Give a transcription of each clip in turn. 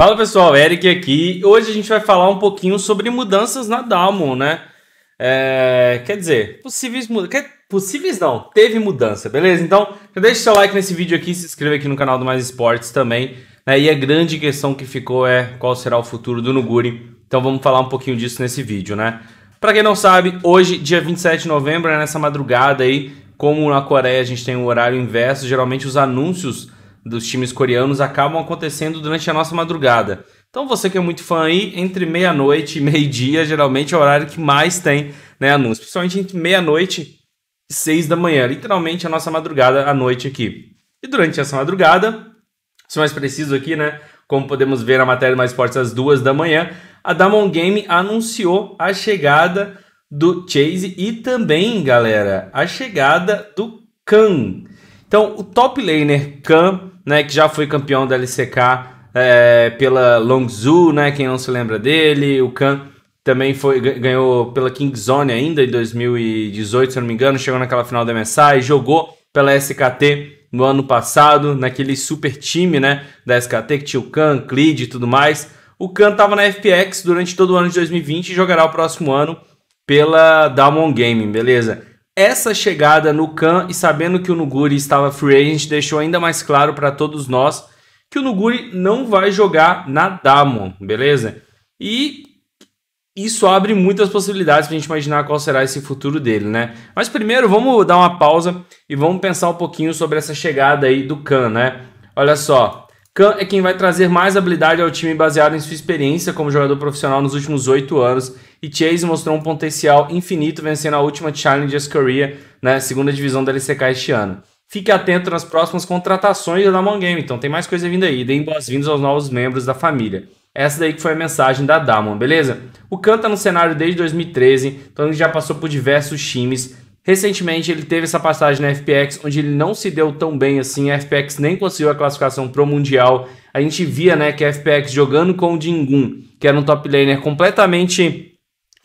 Fala pessoal, Eric aqui. Hoje a gente vai falar um pouquinho sobre mudanças na Dalmo, né? É, quer dizer, possíveis mudanças. Possíveis não, teve mudança, beleza? Então, já deixa seu like nesse vídeo aqui, se inscreva aqui no canal do Mais Esportes também. Né? E a grande questão que ficou é qual será o futuro do Nuguri. Então vamos falar um pouquinho disso nesse vídeo, né? Pra quem não sabe, hoje, dia 27 de novembro, né? nessa madrugada aí, como na Coreia a gente tem um horário inverso, geralmente os anúncios dos times coreanos acabam acontecendo durante a nossa madrugada. Então você que é muito fã aí, entre meia-noite e meio-dia, geralmente é o horário que mais tem né, anúncios. Principalmente entre meia-noite e seis da manhã. Literalmente a nossa madrugada à noite aqui. E durante essa madrugada, se mais preciso aqui, né? Como podemos ver na matéria mais forte às duas da manhã, a Damon Game anunciou a chegada do Chase e também, galera, a chegada do Khan. Então, o top laner Khan, né, que já foi campeão da LCK é, pela Longzhu, né, quem não se lembra dele, o Khan também foi, ganhou pela Kingzone ainda em 2018, se eu não me engano, chegou naquela final da MSI, jogou pela SKT no ano passado, naquele super time, né, da SKT, que tinha o Khan, Clid e tudo mais. O Khan estava na FPX durante todo o ano de 2020 e jogará o próximo ano pela Damon Gaming, beleza? Essa chegada no Khan e sabendo que o Nuguri estava free agent deixou ainda mais claro para todos nós que o Nuguri não vai jogar na Damon, beleza? E isso abre muitas possibilidades para a gente imaginar qual será esse futuro dele, né? Mas primeiro vamos dar uma pausa e vamos pensar um pouquinho sobre essa chegada aí do Khan, né? Olha só, Khan é quem vai trazer mais habilidade ao time baseado em sua experiência como jogador profissional nos últimos oito anos. E Chase mostrou um potencial infinito vencendo a última Challengers Korea na né, segunda divisão da LCK este ano. Fique atento nas próximas contratações da Damon Game, então tem mais coisa vindo aí. Deem boas-vindas aos novos membros da família. Essa daí que foi a mensagem da Damon, beleza? O Khan tá no cenário desde 2013, então ele já passou por diversos times Recentemente ele teve essa passagem na FPX, onde ele não se deu tão bem assim, a FPX nem conseguiu a classificação pro Mundial. A gente via né, que a FPX jogando com o Dingun, que era um top laner completamente.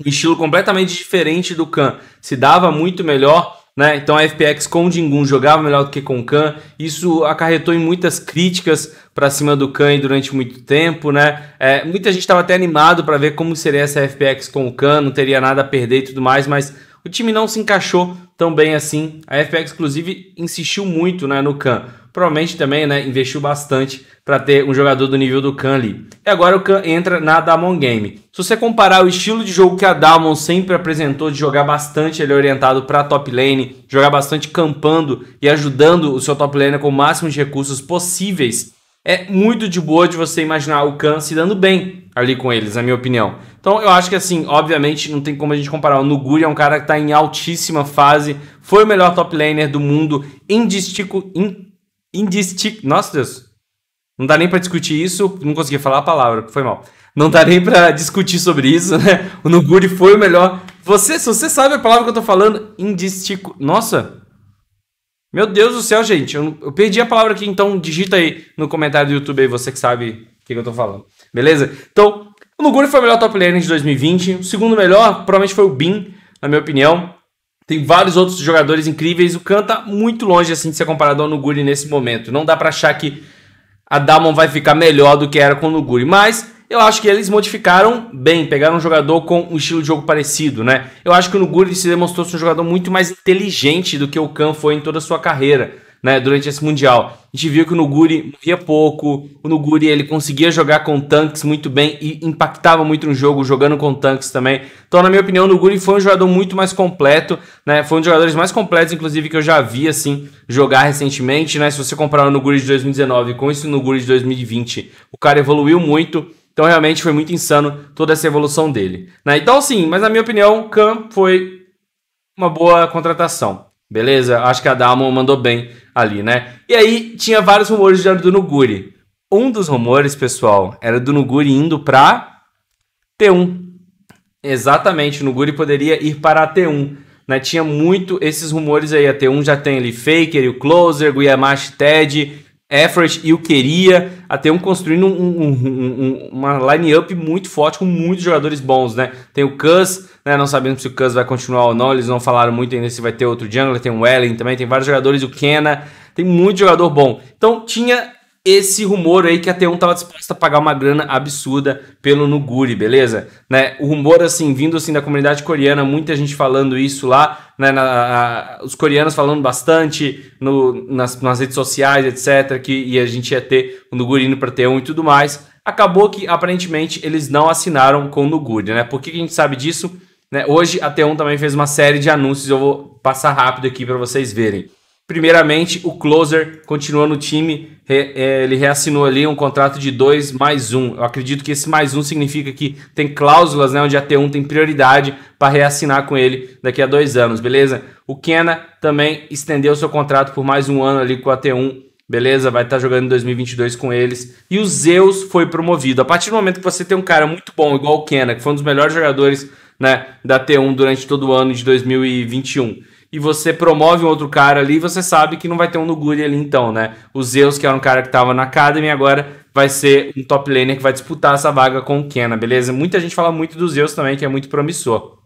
Um estilo completamente diferente do Khan, se dava muito melhor. Né? Então a FPX com o Dingun jogava melhor do que com o Khan. Isso acarretou em muitas críticas para cima do Khan durante muito tempo, né? É, muita gente estava até animado para ver como seria essa FPX com o Khan, não teria nada a perder e tudo mais, mas o time não se encaixou tão bem assim. A FPX, inclusive, insistiu muito né, no Khan. Provavelmente também né, investiu bastante para ter um jogador do nível do Khan ali. E agora o Khan entra na Damon Game. Se você comparar o estilo de jogo que a Damon sempre apresentou, de jogar bastante ele é orientado para top lane, jogar bastante campando e ajudando o seu top lane com o máximo de recursos possíveis, é muito de boa de você imaginar o Khan se dando bem ali com eles, na minha opinião. Então eu acho que assim, obviamente não tem como a gente comparar. O Nuguri é um cara que tá em altíssima fase, foi o melhor top laner do mundo, indistico, in, indistico, nossa Deus. Não dá nem para discutir isso, não consegui falar a palavra, foi mal. Não dá nem para discutir sobre isso, né? O Nuguri foi o melhor. Você, se você sabe a palavra que eu tô falando, indistico, nossa. Meu Deus do céu, gente, eu, eu perdi a palavra aqui, então digita aí no comentário do YouTube aí você que sabe o que, que eu tô falando. Beleza? Então, o Nuguri foi o melhor top laner de 2020. O segundo melhor, provavelmente, foi o Bin, na minha opinião. Tem vários outros jogadores incríveis. O Khan tá muito longe assim de ser comparado ao Nuguri nesse momento. Não dá para achar que a Damon vai ficar melhor do que era com o Nuguri, mas eu acho que eles modificaram bem, pegaram um jogador com um estilo de jogo parecido, né? Eu acho que o Nuguri se demonstrou ser um jogador muito mais inteligente do que o Khan foi em toda a sua carreira né, durante esse Mundial. A gente viu que o Nuguri morria pouco, o Nuguri ele conseguia jogar com tanques muito bem e impactava muito no jogo, jogando com tanques também. Então, na minha opinião, o Nuguri foi um jogador muito mais completo, né, foi um dos jogadores mais completos, inclusive, que eu já vi, assim, jogar recentemente, né, se você comparar o Nuguri de 2019 com esse Nuguri de 2020, o cara evoluiu muito, então realmente foi muito insano toda essa evolução dele. Né? Então, sim, mas na minha opinião, o Khan foi uma boa contratação. Beleza? Acho que a Dalmo mandou bem ali, né? E aí tinha vários rumores de do Nuguri. Um dos rumores, pessoal, era do Nuguri indo para T1. Exatamente, o Nuguri poderia ir para a T1. Né? Tinha muito esses rumores aí. A T1 já tem ali Faker, o Closer, o Yamashi Ted, Effort e o Queria, até um construindo um, um, um, uma line-up muito forte com muitos jogadores bons, né? Tem o Cus, né? Não sabemos se o Cus vai continuar ou não, eles não falaram muito ainda se vai ter outro jungler, tem o Ellen também, tem vários jogadores, o Kenna, tem muito jogador bom. Então tinha esse rumor aí que a T1 estava disposta a pagar uma grana absurda pelo Nuguri, beleza? Né? O rumor, assim, vindo assim da comunidade coreana, muita gente falando isso lá, né? Na, a, os coreanos falando bastante no, nas, nas, redes sociais, etc., que e a gente ia ter o Nuguri indo pra T1 e tudo mais. Acabou que, aparentemente, eles não assinaram com o Nuguri, né? Por que, que a gente sabe disso? Né? Hoje a T1 também fez uma série de anúncios, eu vou passar rápido aqui para vocês verem. Primeiramente, o Closer continua no time. É, ele reassinou ali um contrato de 2 mais 1. Um. Eu acredito que esse mais um significa que tem cláusulas, né? Onde a T1 tem prioridade para reassinar com ele daqui a dois anos, beleza? O Kenna também estendeu seu contrato por mais um ano ali com a T1. Beleza? Vai estar tá jogando em 2022 com eles. E o Zeus foi promovido. A partir do momento que você tem um cara muito bom, igual o Kenna, que foi um dos melhores jogadores né, da T1 durante todo o ano de 2021 e você promove um outro cara ali, você sabe que não vai ter um Nuguri ali então, né? O Zeus, que era um cara que tava na Academy, agora vai ser um top laner que vai disputar essa vaga com o Kenna, beleza? Muita gente fala muito do Zeus também, que é muito promissor.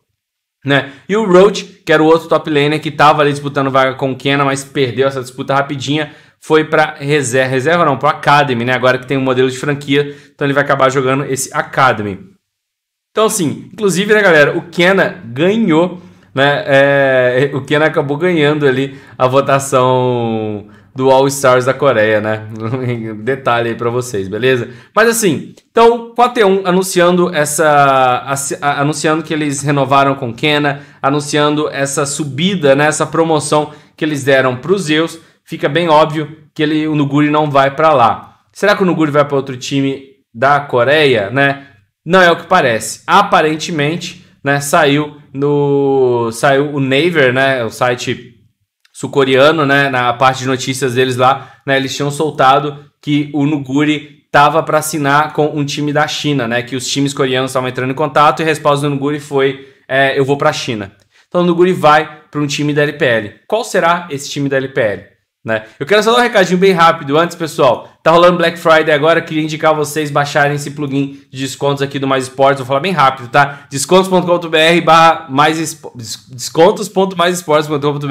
Né? E o Roach, que era o outro top laner que tava ali disputando vaga com o Kenna, mas perdeu essa disputa rapidinha, foi para reserva, reserva não, para Academy, né? Agora que tem um modelo de franquia, então ele vai acabar jogando esse Academy. Então assim, inclusive, né, galera, o Kenna ganhou né? É, é o Ken acabou ganhando ali a votação do All Stars da Coreia, né? Detalhe aí para vocês, beleza? Mas assim, então 4T1 anunciando essa anunciando que eles renovaram com Kena, anunciando essa subida, né, essa promoção que eles deram para os Zeus, fica bem óbvio que ele o Nuguri não vai para lá. Será que o Nuguri vai para outro time da Coreia, né? Não é o que parece. Aparentemente, né, saiu no saiu o Naver, né, o site sul-coreano, né, na parte de notícias deles lá, né, eles tinham soltado que o Nuguri tava para assinar com um time da China, né, que os times coreanos estavam entrando em contato e a resposta do Nuguri foi é, eu vou para a China. Então o Nuguri vai para um time da LPL. Qual será esse time da LPL? Né? Eu quero só dar um recadinho bem rápido antes, pessoal. Tá rolando Black Friday agora, queria indicar vocês baixarem esse plugin de descontos aqui do Mais Esportes. Vou falar bem rápido, tá? descontos.com.br barra mais descontos.maisesportes.com.br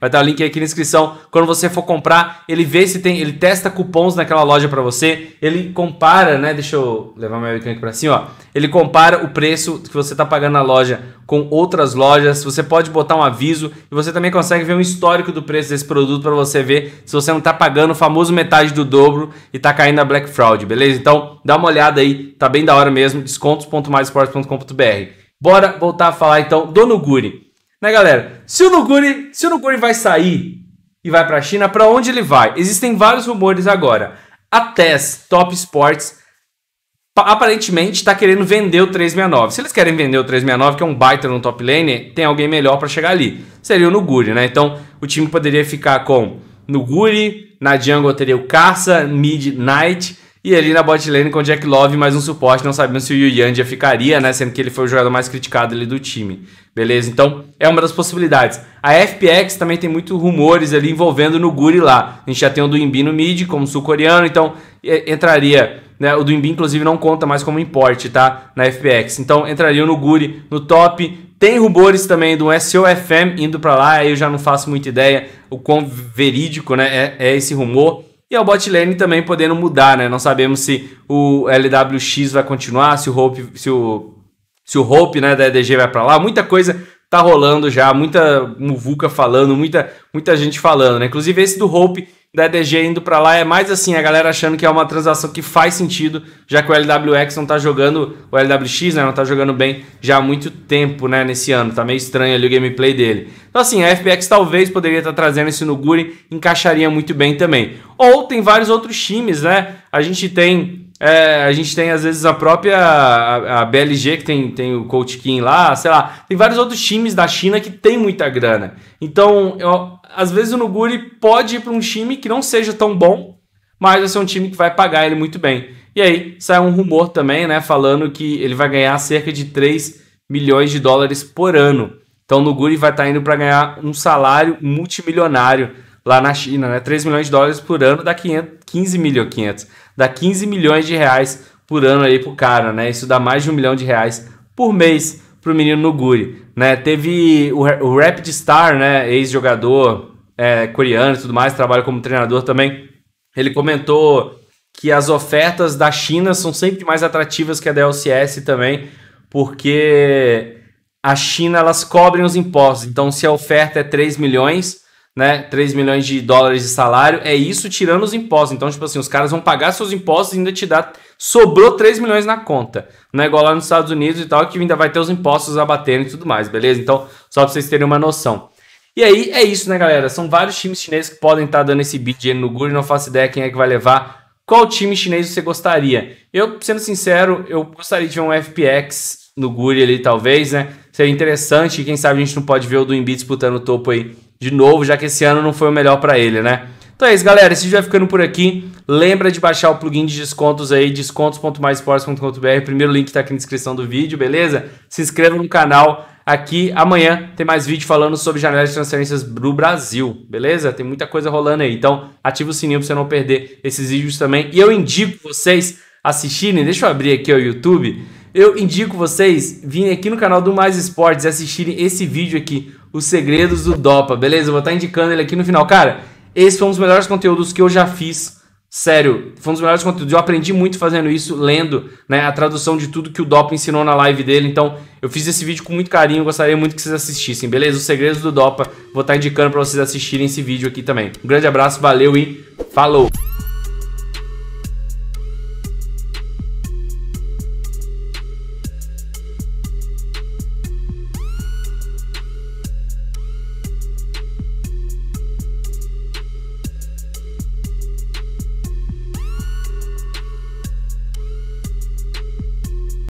Vai estar o link aqui na inscrição. Quando você for comprar, ele vê se tem, ele testa cupons naquela loja para você, ele compara, né? Deixa eu levar meu webcam aqui para cima, ó. Ele compara o preço que você tá pagando na loja com outras lojas. Você pode botar um aviso e você também consegue ver um histórico do preço desse produto para você ver se você não tá pagando o famoso metade do dobro e tá caindo a Black Fraud, beleza? Então dá uma olhada aí, tá bem da hora mesmo, descontos.maesportes.com.br. Bora voltar a falar então do Nuguri. Né, galera? Se o Nuguri, se o Nuguri vai sair e vai para a China, para onde ele vai? Existem vários rumores agora. A TES, Top Sports, aparentemente está querendo vender o 369. Se eles querem vender o 369, que é um baita no top lane, tem alguém melhor para chegar ali. Seria o Nuguri, né? Então o time poderia ficar com Nuguri, na jungle teria o Karsa, Mid, Knight. E ali na bot lane com o Jack Love mais um suporte. Não sabemos se o já ficaria, né? Sendo que ele foi o jogador mais criticado ali do time. Beleza? Então, é uma das possibilidades. A FPX também tem muitos rumores ali envolvendo no Guri lá. A gente já tem o do Imbi no mid, como sul-coreano. Então, entraria né? O do inclusive, não conta mais como importe, tá? Na FPX. Então entraria no Guri, no top. Tem rumores também do SOFM indo para lá, aí eu já não faço muita ideia o quão verídico né, é, é esse rumor. E é o botlane também podendo mudar, né? Não sabemos se o LWX vai continuar, se o Hope, se o, se o Hope né, da EDG vai para lá. Muita coisa tá rolando já, muita muvuca falando, muita, muita gente falando, né? Inclusive esse do Hope da EDG indo para lá é mais assim, a galera achando que é uma transação que faz sentido, já que o LWX não tá jogando, o LWX, né, não tá jogando bem já há muito tempo, né, nesse ano. Tá meio estranho ali o gameplay dele. Então assim, a FBX talvez poderia estar tá trazendo esse guri encaixaria muito bem também. Ou tem vários outros times, né? A gente tem é, a gente tem, às vezes, a própria a, a BLG, que tem, tem o Coach Kim lá, sei lá. Tem vários outros times da China que tem muita grana. Então, eu, às vezes o Nuguri pode ir para um time que não seja tão bom, mas vai ser um time que vai pagar ele muito bem. E aí, sai um rumor também, né, falando que ele vai ganhar cerca de 3 milhões de dólares por ano. Então, o Nuguri vai estar tá indo para ganhar um salário multimilionário lá na China, né? 3 milhões de dólares por ano dá 500, 15 milhões 500 dá 15 milhões de reais por ano aí pro cara, né? Isso dá mais de um milhão de reais por mês pro menino no Guri, né? Teve o, o Rapid Star, né? Ex-jogador é, coreano e tudo mais, trabalha como treinador também. Ele comentou que as ofertas da China são sempre mais atrativas que a da LCS também, porque a China elas cobrem os impostos. Então, se a oferta é 3 milhões, né? 3 milhões de dólares de salário, é isso tirando os impostos. Então, tipo assim, os caras vão pagar seus impostos e ainda te dá. Sobrou 3 milhões na conta. Não é igual lá nos Estados Unidos e tal, que ainda vai ter os impostos abatendo e tudo mais, beleza? Então, só pra vocês terem uma noção. E aí, é isso, né, galera? São vários times chineses que podem estar tá dando esse bid no Guri, não faço ideia quem é que vai levar. Qual time chinês você gostaria? Eu, sendo sincero, eu gostaria de ver um FPX no Guri ali, talvez, né? Seria interessante, quem sabe a gente não pode ver o do Embiid disputando o topo aí de novo, já que esse ano não foi o melhor para ele, né? Então é isso, galera. Esse vídeo vai ficando por aqui. Lembra de baixar o plugin de descontos aí, descontos.maisports.com.br. Primeiro link tá aqui na descrição do vídeo, beleza? Se inscreva no canal. Aqui amanhã tem mais vídeo falando sobre janelas de transferências do Brasil, beleza? Tem muita coisa rolando aí. Então ativa o sininho para você não perder esses vídeos também. E eu indico vocês assistirem. Deixa eu abrir aqui o YouTube. Eu indico vocês virem aqui no canal do Mais Esportes e assistirem esse vídeo aqui os Segredos do Dopa, beleza? Vou estar indicando ele aqui no final. Cara, esse foi um dos melhores conteúdos que eu já fiz. Sério, foi um dos melhores conteúdos. Eu aprendi muito fazendo isso, lendo né, a tradução de tudo que o Dopa ensinou na live dele. Então, eu fiz esse vídeo com muito carinho. Gostaria muito que vocês assistissem, beleza? Os segredos do Dopa. Vou estar indicando para vocês assistirem esse vídeo aqui também. Um grande abraço, valeu e falou!